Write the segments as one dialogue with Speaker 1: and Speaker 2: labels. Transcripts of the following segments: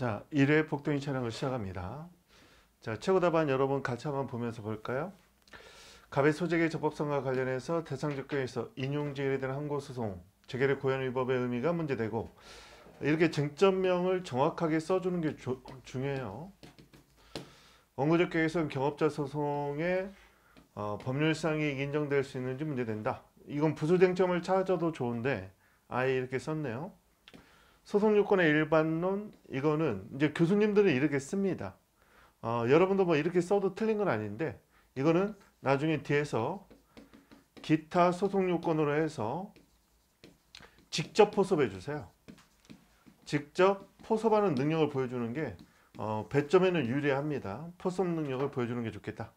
Speaker 1: 자, 1회 복덩이 촬영을 시작합니다. 자, 최고 답안 여러분 같이 한번 보면서 볼까요? 갑의 소재의 적법성과 관련해서 대상 조건에서 인용제에 대한 항고소송, 재결의 고현 위법의 의미가 문제되고 이렇게 쟁점명을 정확하게 써주는 게 조, 중요해요. 원고적격에서는 경업자 소송의 어, 법률상이 인정될 수 있는지 문제된다. 이건 부수쟁점을 찾아도 좋은데 아예 이렇게 썼네요. 소송 요건의 일반론 이거는 이제 교수님들은 이렇게 씁니다. 어, 여러분도 뭐 이렇게 써도 틀린 건 아닌데 이거는 나중에 뒤에서 기타 소송 요건으로 해서 직접 포섭해 주세요. 직접 포섭하는 능력을 보여주는 게 어, 배점에는 유리합니다. 포섭 능력을 보여주는 게 좋겠다.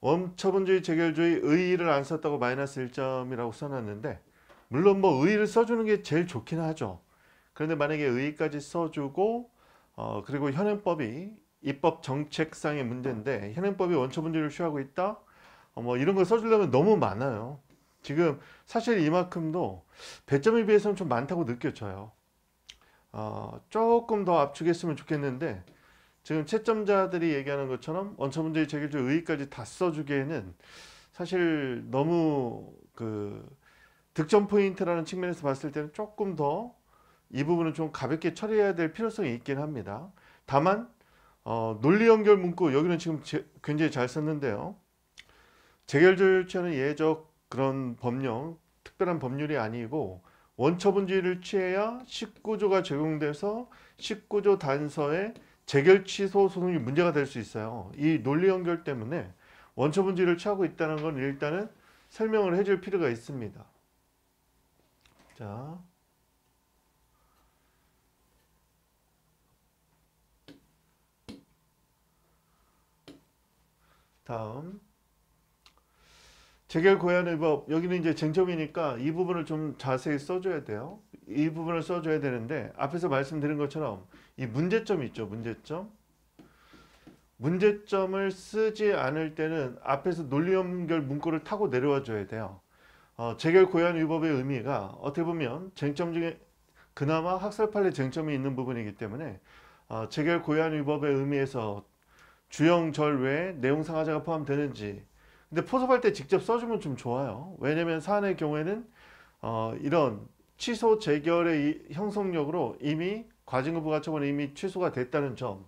Speaker 1: 원처분주의, 재결주의, 의의를 안 썼다고 마이너스 1점이라고 써놨는데 물론 뭐 의의를 써주는 게 제일 좋긴 하죠. 그런데 만약에 의까지 의 써주고 어, 그리고 현행법이 입법 정책상의 문제인데 현행법이 원초 문제를 취하고 있다 어, 뭐 이런 걸 써주려면 너무 많아요 지금 사실 이만큼도 배점에 비해서는 좀 많다고 느껴져요 어, 조금 더 압축했으면 좋겠는데 지금 채점자들이 얘기하는 것처럼 원천 문제의 제기주 의의까지 다 써주기에는 사실 너무 그 득점 포인트라는 측면에서 봤을 때는 조금 더이 부분은 좀 가볍게 처리해야 될 필요성이 있긴 합니다. 다만 어, 논리 연결 문구 여기는 지금 제, 굉장히 잘 썼는데요. 재결절 유치하는 예적 그런 법령, 특별한 법률이 아니고 원처분주의를 취해야 19조가 적용돼서 19조 단서에 재결 취소 소송이 문제가 될 수 있어요. 이 논리 연결 때문에 원처분주의를 취하고 있다는 건 일단은 설명을 해줄 필요가 있습니다. 자. 다음 재결 고연의 법 여기는 이제 쟁점이니까 이 부분을 좀 자세히 써줘야 돼요. 이 부분을 써줘야 되는데 앞에서 말씀드린 것처럼 이 문제점 있죠. 문제점 문제점을 쓰지 않을 때는 앞에서 논리 연결 문구를 타고 내려와 줘야 돼요. 어, 재결 고연 위법의 의미가 어떻게 보면 쟁점 중에 그나마 학살판례 쟁점이 있는 부분이기 때문에 어, 재결 고연 위법의 의미에서 주형절 외에 내용 상하자가 포함되는지 근데 포섭할 때 직접 써주면 좀 좋아요 왜냐면 사안의 경우에는 어, 이런 취소 재결의 형성력으로 이미 과징금 부과처분이 이미 취소가 됐다는 점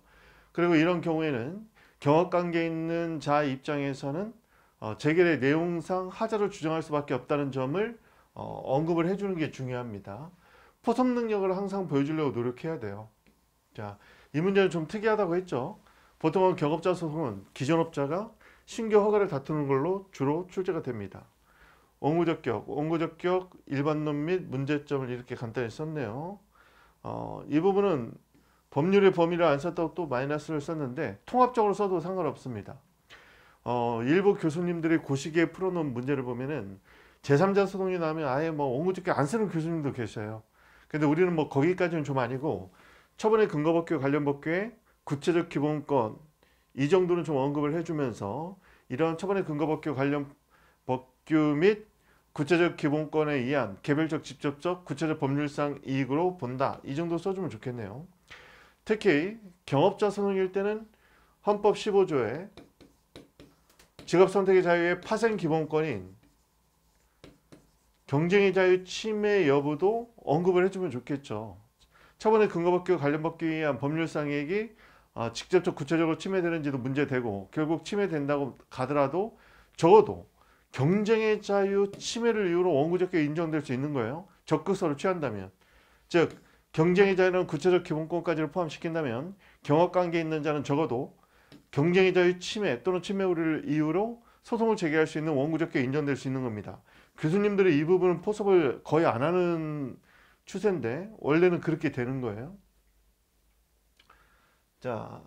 Speaker 1: 그리고 이런 경우에는 경합관계에 있는 자 입장에서는 어, 재결의 내용상 하자를 주장할 수밖에 없다는 점을 어, 언급을 해주는 게 중요합니다 포섭 능력을 항상 보여주려고 노력해야 돼요 자, 이 문제는 좀 특이하다고 했죠 보통은 경업자 소송은 기존 업자가 신규 허가를 다투는 걸로 주로 출제가 됩니다. 원고적격, 원고적격 일반론 및 문제점을 이렇게 간단히 썼네요. 어, 이 부분은 법률의 범위를 안 썼다고 또 마이너스를 썼는데 통합적으로 써도 상관없습니다. 어, 일부 교수님들이 고시기에 풀어놓은 문제를 보면은 제3자 소송이 나면 아예 뭐 원고적격 안 쓰는 교수님도 계셔요. 근데 우리는 뭐 거기까지는 좀 아니고 처분의 근거법규 관련 법규에 구체적 기본권 이 정도는 좀 언급을 해주면서 이러한 처벌의 근거법규 관련 법규 및 구체적 기본권에 의한 개별적 직접적 구체적 법률상 이익으로 본다 이 정도 써주면 좋겠네요 특히 경업자 선언일 때는 헌법 15조에 직업선택의 자유의 파생기본권인 경쟁의 자유 침해 여부도 언급을 해주면 좋겠죠. 처번의 근거법규 관련 법규에 의한 법률상 이익이 아, 직접적 구체적으로 침해되는지도 문제되고 결국 침해된다고 가더라도 적어도 경쟁의 자유 침해를 이유로 원고적격 인정될 수 있는 거예요. 적극서를 취한다면. 즉 경쟁의 자유는 구체적 기본권까지를 포함시킨다면 경업관계에 있는 자는 적어도 경쟁의 자유 침해 또는 침해 우려를 이유로 소송을 제기할 수 있는 원고적게 인정될 수 있는 겁니다. 교수님들이 이 부분은 포섭을 거의 안 하는 추세인데 원래는 그렇게 되는 거예요. 자,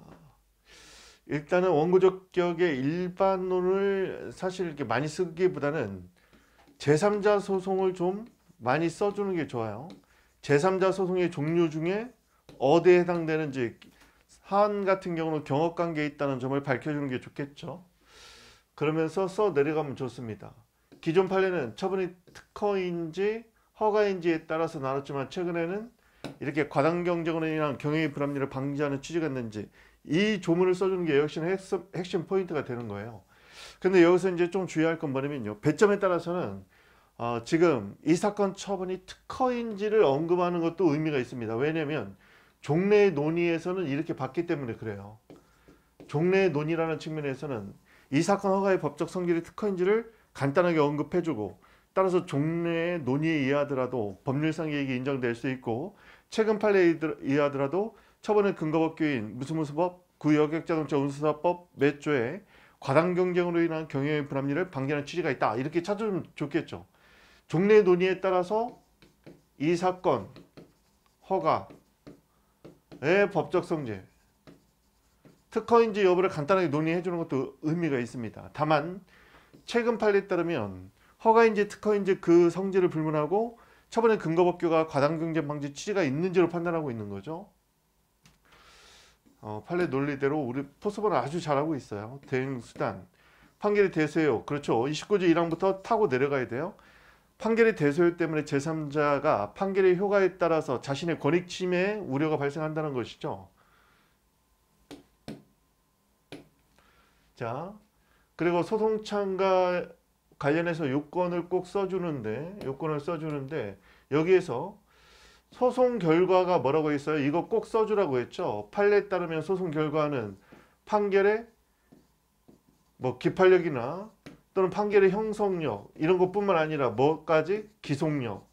Speaker 1: 일단은 원고적 격의 일반론을 사실 이렇게 많이 쓰기보다는 제3자 소송을 좀 많이 써주는 게 좋아요. 제3자 소송의 종류 중에 어디에 해당되는지 한 같은 경우는 경업관계에 있다는 점을 밝혀주는 게 좋겠죠. 그러면서 써 내려가면 좋습니다. 기존 판례는 처분이 특허인지 허가인지에 따라서 나눴지만 최근에는 이렇게 과당경쟁으로 인한 경영의 불합리를 방지하는 취지가 있는지 이 조문을 써주는 게 역시 핵심, 핵심 포인트가 되는 거예요. 근데 여기서 이제 좀 주의할 건 뭐냐면요. 배점에 따라서는 어, 지금 이 사건 처분이 특허인지를 언급하는 것도 의미가 있습니다. 왜냐하면 종래 논의에서는 이렇게 봤기 때문에 그래요. 종래 논의라는 측면에서는 이 사건 허가의 법적 성질이 특허인지를 간단하게 언급해주고 따라서 종래 논의에 의하더라도 법률상 이익이 인정될 수 있고 최근 판례에 의하더라도 처벌은 근거법규인 무슨무슨법 구역역자동차 운수사법 매조에 과당 경쟁으로 인한 경영의 불합리를 방지하는 취지가 있다. 이렇게 찾으면 좋겠죠. 종래 논의에 따라서 이 사건 허가의 법적 성질 특허인지 여부를 간단하게 논의해 주는 것도 의미가 있습니다. 다만 최근 판례에 따르면 허가인지 특허인지 그 성질을 불문하고 처벌의 근거법규가 과당경쟁방지 취지가 있는지를 판단하고 있는 거죠. 어, 판례 논리대로 우리 포스벌 아주 잘하고 있어요. 대행수단. 판결이 대소요. 그렇죠. 29조 1항부터 타고 내려가야 돼요. 판결의 대소요 때문에 제3자가 판결의 효과에 따라서 자신의 권익 침해 우려가 발생한다는 것이죠. 자, 그리고 소송 참가 관련해서 요건을 꼭 써주는데 요건을 써주는데 여기에서 소송 결과가 뭐라고 했어요? 이거 꼭 써주라고 했죠. 판례에 따르면 소송 결과는 판결의 뭐 기판력이나 또는 판결의 형성력 이런 것뿐만 아니라 뭐까지 기속력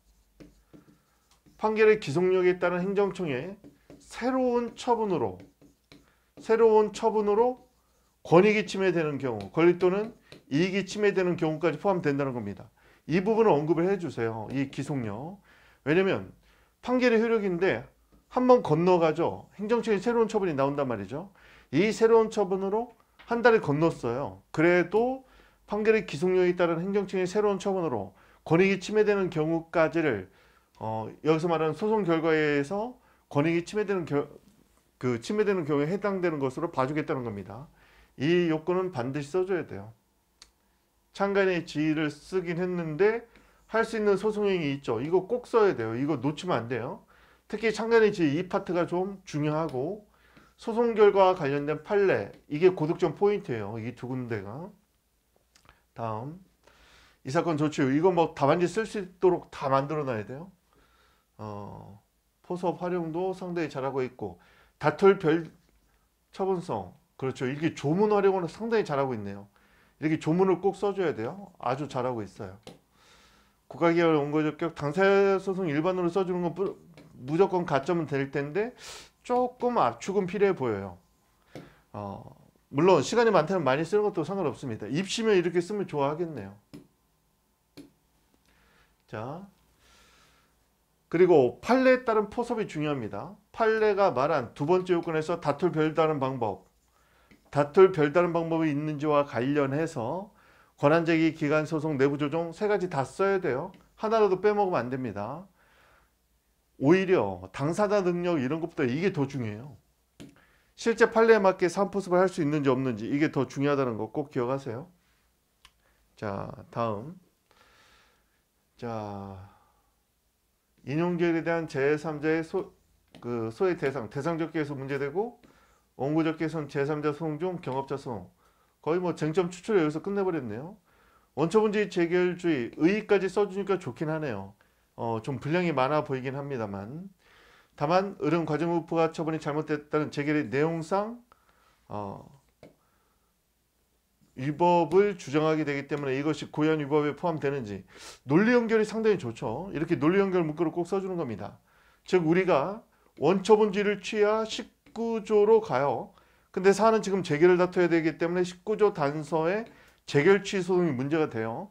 Speaker 1: 판결의 기속력에 따른 행정청의 새로운 처분으로 새로운 처분으로 권익이 침해되는 경우 권리 또는 이익이 침해되는 경우까지 포함된다는 겁니다. 이 부분을 언급을 해주세요. 이 기속력. 왜냐면 판결의 효력인데 한 번 건너가죠. 행정청의 새로운 처분이 나온단 말이죠. 이 새로운 처분으로 한 달을 건넜어요. 그래도 판결의 기속력에 따른 행정청의 새로운 처분으로 권익이 침해되는 경우까지를 어, 여기서 말하는 소송 결과에서 권익이 침해되는 겨, 그 침해되는 경우에 해당되는 것으로 봐주겠다는 겁니다. 이 요건은 반드시 써줘야 돼요. 창간의 지위를 쓰긴 했는데 할 수 있는 소송행위 있죠. 이거 꼭 써야 돼요. 이거 놓치면 안 돼요. 특히 창간의 지위 이 파트가 좀 중요하고 소송 결과와 관련된 판례 이게 고득점 포인트예요. 이 두 군데가 다음 이 사건 조치 이거 뭐 답안지 쓸 수 있도록 다 만들어 놔야 돼요. 어, 포섭 활용도 상당히 잘하고 있고 다툴 별 처분성 그렇죠. 이게 조문 활용은 상당히 잘하고 있네요. 이렇게 조문을 꼭 써줘야 돼요. 아주 잘하고 있어요. 국가기관 원고접격 당사소송 일반으로 써주는 건 무조건 가점은 될 텐데 조금 압축은 필요해 보여요. 어, 물론 시간이 많다면 많이 쓰는 것도 상관없습니다. 입시면 이렇게 쓰면 좋아하겠네요. 자, 그리고 판례에 따른 포섭이 중요합니다. 판례가 말한 두 번째 요건에서 다툴 별다른 방법 다툴 별다른 방법이 있는지와 관련해서 권한제기 기간 소송 내부 조정 세 가지 다 써야 돼요. 하나라도 빼먹으면 안 됩니다. 오히려 당사자 능력 이런 것보다 이게 더 중요해요. 실제 판례에 맞게 산포습을 할 수 있는지 없는지 이게 더 중요하다는 거 꼭 기억하세요. 자 다음 자 인용죄에 대한 제3자의 소, 그 소의 대상 대상적계에서 문제되고 원고적개선, 제3자 소송 중 경업자 소송 거의 뭐 쟁점 추출 여기서 끝내버렸네요. 원초분지 재결주의 의의까지 써주니까 좋긴 하네요. 어, 좀 분량이 많아 보이긴 합니다만 다만 을은 과징부 가 처분이 잘못됐다는 재결의 내용상 어, 위법을 주장하게 되기 때문에 이것이 고연 위법에 포함되는지 논리 연결이 상당히 좋죠. 이렇게 논리 연결 문구를 꼭 써주는 겁니다. 즉 우리가 원초본질을 취하 식 19조로 가요. 근데 사안은 지금 재결을 다퉈야 되기 때문에 19조 단서에 재결 취소송이 문제가 돼요.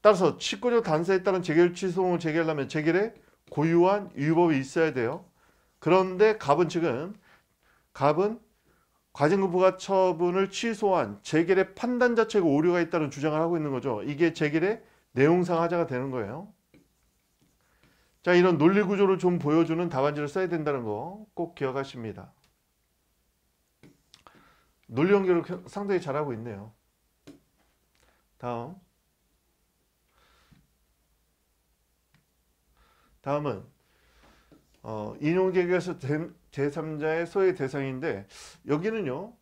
Speaker 1: 따라서 19조 단서에 따른 재결 취소송을 제기하려면 재결에 고유한 위법이 있어야 돼요. 그런데 갑은 지금 갑은 과징금부가 처분을 취소한 재결의 판단 자체가 오류가 있다는 주장을 하고 있는 거죠. 이게 재결의 내용상 하자가 되는 거예요. 자 이런 논리 구조를 좀 보여주는 답안지를 써야 된다는 거 꼭 기억하십니다. 논리 연결을 상당히 잘하고 있네요. 다음 다음은 어, 인용계획에서 제3자의 소외 대상인데 여기는요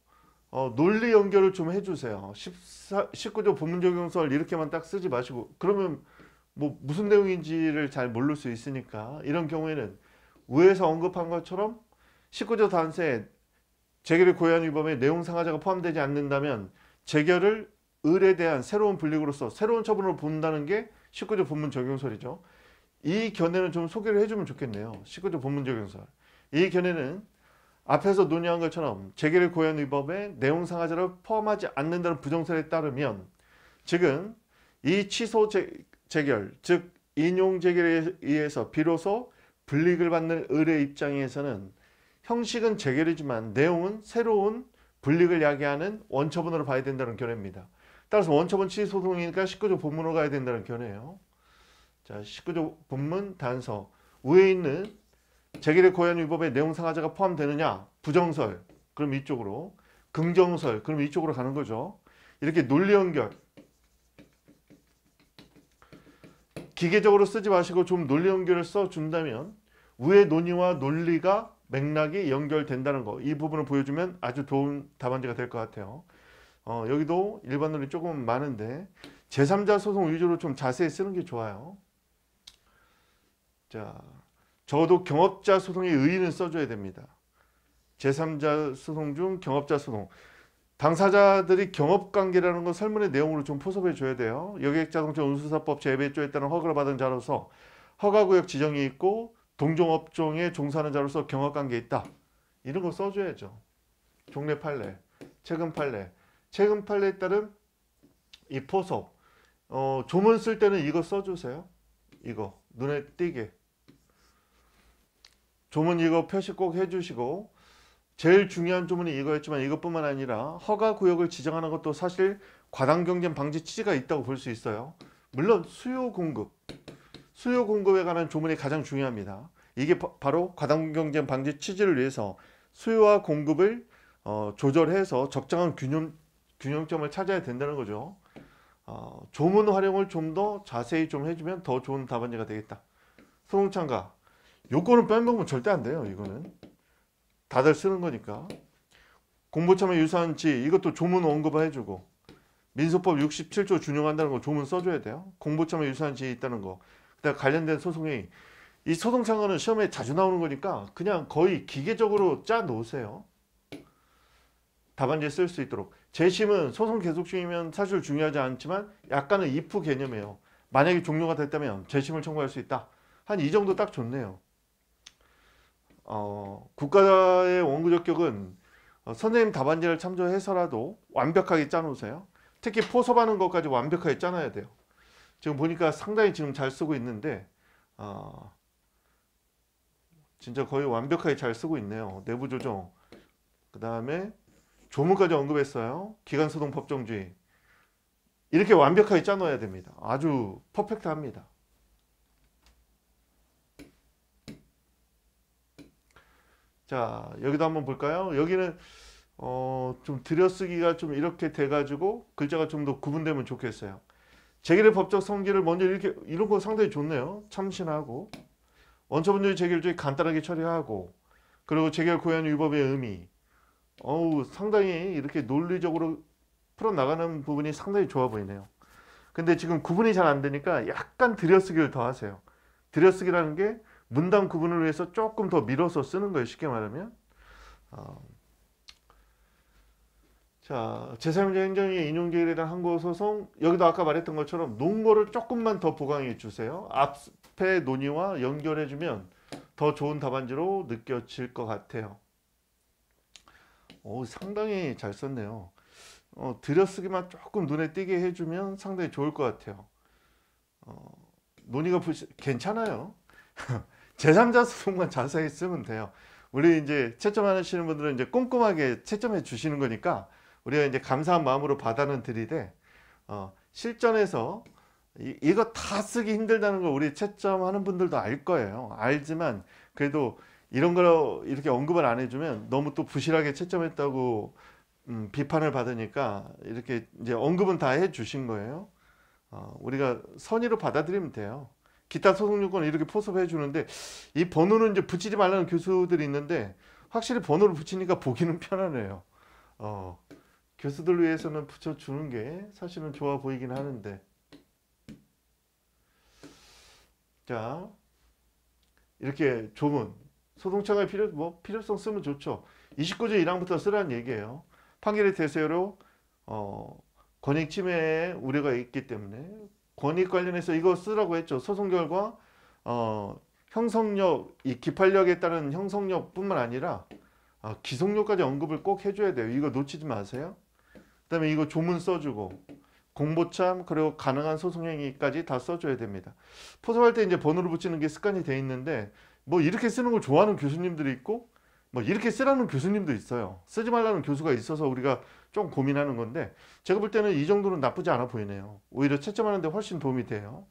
Speaker 1: 어, 논리 연결을 좀 해주세요. 14, 19조 본문적용설 이렇게만 딱 쓰지 마시고 그러면 뭐 무슨 내용인지를 잘 모를 수 있으니까 이런 경우에는 위에서 언급한 것처럼 19조 단세 재결의 고의한 위법에 내용 상하자가 포함되지 않는다면 재결을 을에 대한 새로운 분리구로서 새로운 처분으로 본다는 게 19조 본문 적용설이죠. 이 견해는 좀 소개를 해주면 좋겠네요. 19조 본문 적용설. 이 견해는 앞에서 논의한 것처럼 재결의 고의한 위법에 내용 상하자를 포함하지 않는다는 부정설에 따르면 지금 이 취소 재, 재결, 즉 인용 재결에 의해서 비로소 불이익을 받는 을의 입장에서는 형식은 재결이지만 내용은 새로운 불이익을 야기하는 원처분으로 봐야 된다는 견해입니다. 따라서 원처분 취소송이니까 19조 본문으로 가야 된다는 견해예요. 자, 19조 본문 단서 위에 있는 재결의 고연 위법에 내용 상하자가 포함되느냐 부정설 그럼 이쪽으로 긍정설 그럼 이쪽으로 가는 거죠. 이렇게 논리 연결 기계적으로 쓰지 마시고 좀 논리 연결을 써준다면 위의 논의와 논리가 맥락이 연결된다는 거 이 부분을 보여주면 아주 좋은 답안지가 될 것 같아요 어, 여기도 일반 논리 조금 많은데 제3자 소송 위주로 좀 자세히 쓰는 게 좋아요 자, 적어도 경업자 소송의 의의는 써줘야 됩니다 제3자 소송 중 경업자 소송 당사자들이 경업관계라는 건 설문의 내용으로 좀 포섭해 줘야 돼요. 여객자동차 운수사법 제배조에 따른 허가를 받은 자로서 허가구역 지정이 있고 동종업종에 종사하는 자로서 경업관계 있다. 이런 거 써줘야죠. 종래 판례, 최근 판례. 최근 판례에 따른 이 포섭. 어, 조문 쓸 때는 이거 써주세요. 이거 눈에 띄게. 조문 이거 표시 꼭 해주시고 제일 중요한 조문이 이거였지만 이것뿐만 아니라 허가 구역을 지정하는 것도 사실 과당 경쟁 방지 취지가 있다고 볼 수 있어요. 물론 수요 공급, 수요 공급에 관한 조문이 가장 중요합니다. 이게 바로 과당 경쟁 방지 취지를 위해서 수요와 공급을 어, 조절해서 적정한 균형, 균형점을 찾아야 된다는 거죠. 어, 조문 활용을 좀 더 자세히 좀 해주면 더 좋은 답안지가 되겠다. 소홍창가 요거는 빼먹으면 절대 안 돼요. 이거는. 다들 쓰는 거니까 공보참여 유산지 이것도 조문 언급해주고 을 민소법 67조 준용한다는 거 조문 써줘야 돼요. 공보참여 유산지에 있다는 거. 그다음 관련된 소송이 이 소송 상관은 시험에 자주 나오는 거니까 그냥 거의 기계적으로 짜 놓으세요. 답안지에 쓸 수 있도록. 재심은 소송 계속 중이면 사실 중요하지 않지만 약간은 if 개념이에요. 만약에 종료가 됐다면 재심을 청구할 수 있다. 한 이 정도 딱 좋네요. 어, 국가의 원구적격은 어, 선생님 답안지를 참조해서라도 완벽하게 짜놓으세요. 특히 포섭하는 것까지 완벽하게 짜놔야 돼요. 지금 보니까 상당히 지금 잘 쓰고 있는데 어, 진짜 거의 완벽하게 잘 쓰고 있네요. 내부 조정, 그 다음에 조문까지 언급했어요. 기간소동 법정주의 이렇게 완벽하게 짜놓아야 됩니다. 아주 퍼펙트합니다. 자, 여기도 한번 볼까요? 여기는 어, 좀 들여쓰기가 좀 이렇게 돼가지고 글자가 좀 더 구분되면 좋겠어요. 재결의 법적 성질을 먼저 이렇게 이런 거 상당히 좋네요. 참신하고 원초분절 재결조에 간단하게 처리하고 그리고 재결 고연 위법의 의미 어우 상당히 이렇게 논리적으로 풀어나가는 부분이 상당히 좋아 보이네요. 근데 지금 구분이 잘 안 되니까 약간 들여쓰기를 더 하세요. 들여쓰기라는 게 문단 구분을 위해서 조금 더 밀어서 쓰는 거예요. 쉽게 말하면. 어. 자, 제3자 행정의 인용계열에 대한 항고소송 여기도 아까 말했던 것처럼 논거를 조금만 더 보강해 주세요. 앞에 논의와 연결해 주면 더 좋은 답안지로 느껴질 것 같아요. 오, 상당히 잘 썼네요. 어, 들여쓰기만 조금 눈에 띄게 해주면 상당히 좋을 것 같아요. 어, 논의가 부시, 괜찮아요. 제3자 수송만 자세히 쓰면 돼요. 우리 이제 채점하시는 분들은 이제 꼼꼼하게 채점해 주시는 거니까 우리가 이제 감사한 마음으로 받아는 드리되 어, 실전에서 이, 이거 다 쓰기 힘들다는 걸 우리 채점하는 분들도 알 거예요. 알지만 그래도 이런 걸 이렇게 언급을 안 해주면 너무 또 부실하게 채점했다고 음, 비판을 받으니까 이렇게 이제 언급은 다 해주신 거예요. 어, 우리가 선의로 받아들이면 돼요. 기타 소송 요건을 이렇게 포섭해 주는데 이 번호는 이제 붙이지 말라는 교수들이 있는데 확실히 번호를 붙이니까 보기는 편하네요. 어, 교수들 위해서는 붙여주는 게 사실은 좋아 보이긴 하는데 자 이렇게 조문 소동차가 필요 뭐 필요성 쓰면 좋죠. 29조 1항부터 쓰라는 얘기예요. 판결의 대세로 어, 권익 침해 우려가 있기 때문에 권익 관련해서 이거 쓰라고 했죠. 소송 결과 어, 형성력, 이 기판력에 따른 형성력뿐만 아니라 아, 기속력까지 언급을 꼭 해줘야 돼요. 이거 놓치지 마세요. 그다음에 이거 조문 써주고 공보참 그리고 가능한 소송행위까지 다 써줘야 됩니다. 포섭할 때 이제 번호를 붙이는 게 습관이 돼 있는데 뭐 이렇게 쓰는 걸 좋아하는 교수님들이 있고 뭐 이렇게 쓰라는 교수님도 있어요. 쓰지 말라는 교수가 있어서 우리가 좀 고민하는 건데 제가 볼 때는 이 정도는 나쁘지 않아 보이네요. 오히려 채점하는 데 훨씬 도움이 돼요.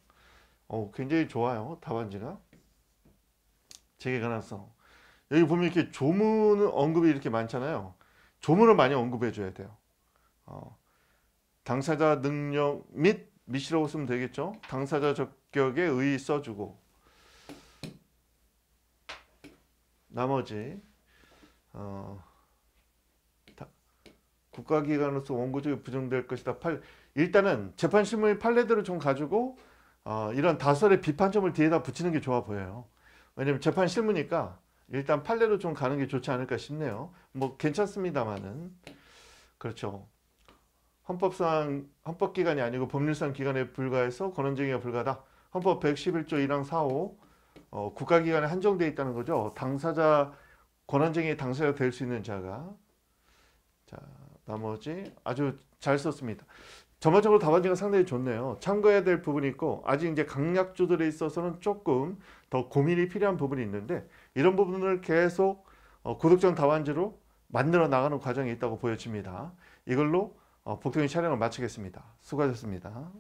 Speaker 1: 어, 굉장히 좋아요. 답안지가. 재개 가능성. 여기 보면 이렇게 조문 언급이 이렇게 많잖아요. 조문을 많이 언급해 줘야 돼요. 어, 당사자 능력 및미시라고 쓰면 되겠죠. 당사자 적격에 의의 써주고 나머지 어, 국가기관으로서 원고적이 부정될 것이다. 팔, 일단은 재판심의 판례들을 좀 가지고 어, 이런 다설의 비판점을 뒤에다 붙이는 게 좋아 보여요. 왜냐면 재판 실무니까 일단 판례로 좀 가는 게 좋지 않을까 싶네요. 뭐 괜찮습니다만은 그렇죠. 헌법상 헌법기관이 아니고 법률상 기관에 불과해서 권한쟁의가 불가다. 헌법 111조 1항 4호 어, 국가기관에 한정돼 있다는 거죠. 당사자 권한쟁의 당사자 될수 있는 자가 자 나머지 아주 잘 썼습니다. 전반적으로 답안지가 상당히 좋네요. 참고해야 될 부분이 있고 아직 이제 강약주들에 있어서는 조금 더 고민이 필요한 부분이 있는데 이런 부분을 계속 고독정 어, 답안지로 만들어 나가는 과정이 있다고 보여집니다. 이걸로 어, 복통이 촬영을 마치겠습니다. 수고하셨습니다.